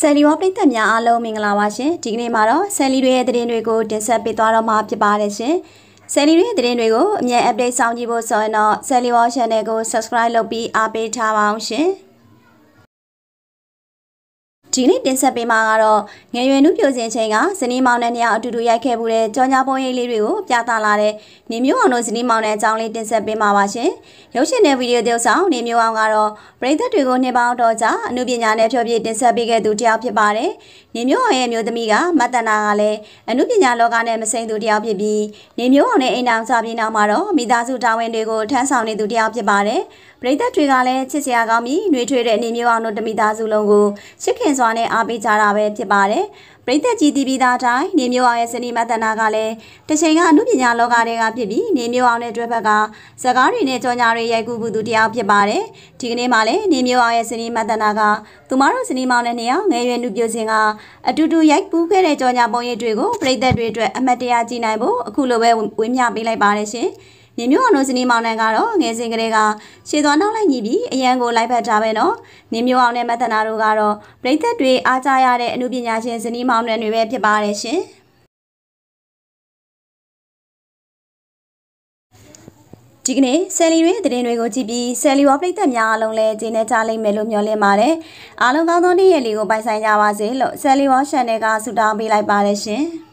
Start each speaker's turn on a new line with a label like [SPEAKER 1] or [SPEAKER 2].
[SPEAKER 1] ဆယ်လီရောပရိသတ်များအားလုံးမင်္ဂလာပါရှင်ဒီကနေ့မှာတော့ဆယ်လီတွေရဲ့သတင်းတွေကိုတင်ဆက်ပေးသွားတော့မှာဖြစ်ပါတယ်ရှင်ဆယ်လီတွေရဲ့သတင်းတွေကိုအမြဲ update ဆောင်ကြည့်ဖို့ဆိုရင်တော့ဆယ်လီရော channel ကို subscribe လုပ်ပြီးအားပေးထားပါအောင်ရှင်ဒီနေ့တင်ဆက်ပေးမှာကတော့ငယ်ရွယ်နှုပြိုစင်ချိန်ကဇနီးမောင်နှံနှစ်ယောက်အတူတူရိုက်ခဲ့မှုတဲ့ကြောညာပုံရိပ်လေးတွေကိုပြသလာတဲ့နေမျိုးအောင်တို့ဇနီးမောင်နှံအကြောင်းလေးတင်ဆက်ပေးမှာပါရှင်။ရုပ်ရှင်နဲ့ဗီဒီယိုတုပ်ဆောင်နေမျိုးအောင်ကတော့ပရိသတ်တွေကိုနှစ်ပေါင်းတော့ကြာအမှုပညာနဲ့ဖြောပြတင်ဆက်ပေးခဲ့သူတစ်ယောက်ဖြစ်ပါတယ်။နေမျိုးအောင်ရဲ့မျိုးသမီးကမတ္တနာကလည်းအမှုပညာလောကနဲ့မဆိုင်သူတစ်ယောက်ဖြစ်ပြီးနေမျိုးအောင်ရဲ့အိမ်တော်စာပြေနောက်မှာတော့မိသားစုတာဝန်တွေကိုထမ်းဆောင်နေသူတစ်ယောက်ဖြစ်ပါတယ်။ပရိသတ်တွေကလည်းချစ်စရာကောင်းပြီးနှွေထွေးတဲ့နေမျိုးအောင်တို့တမိသားစုလုံးကိုချစ်ခင်စွာနဲ့အားပေးကြတာပဲဖြစ်ပါတယ်ပရိသတ်ကြီးတီဗီသားတိုင်းနေမျိုးအောင်ရဲ့စနေမတနာကလည်းတချိန်ကအမှုပညာလောကတွေကဖြစ်ပြီးနေမျိုးအောင်နဲ့တွဲဖက်ကဇကားတွေနဲ့ကြောညာတွေရိုက်ကူးမှုသူတယောက်ဖြစ်ပါတယ်ဒီကနေ့မှလည်းနေမျိုးအောင်ရဲ့စနေမတနာကသူမတို့စနေမောင်နဲ့နေအောင်ငယ်ရွယ်နှုပြစင်ကအတူတူရိုက်ကူးခဲ့တဲ့ကြောညာပုံရိပ်တွေကိုပရိသတ်တွေအတွက်အမတ်တရားကြည်နိုင်ဖို့အခုလိုပဲဝင်းမျှပေးလိုက်ပါတယ်ရှင်။ညီမျိုးအောင်တို့ဇနီးမောင်နှံကတော့ငယ်စဉ်ကလေးကရှေ့သွားနောက်လိုက်ညီပြီးအရန်ကိုလိုက်ဖက်ထားပဲနော်ညီမျိုးအောင်နဲ့မသနာတို့ကတော့ပြိသက်တွေအားကြရတဲ့အမှုပညာရှင်ဇနီးမောင်နှံတွေပဲဖြစ်ပါတယ်ရှင်
[SPEAKER 2] ဒီကနေ့ဆယ်လီရဲ့
[SPEAKER 1] သတင်းတွေကိုကြည့်ပြီးဆယ်လီဝပရိသတ်များအားလုံးလည်းကျေနပ်ကြလိမ့်မယ်လို့မျှော်လင့်ပါတယ်။အားလုံးကောင်းသောနေ့ရက်လေးကိုပိုင်ဆိုင်ကြပါစေလို့ဆယ်လီဝ Channel ကဆုတောင်းပေးလိုက်ပါတယ်ရှင်။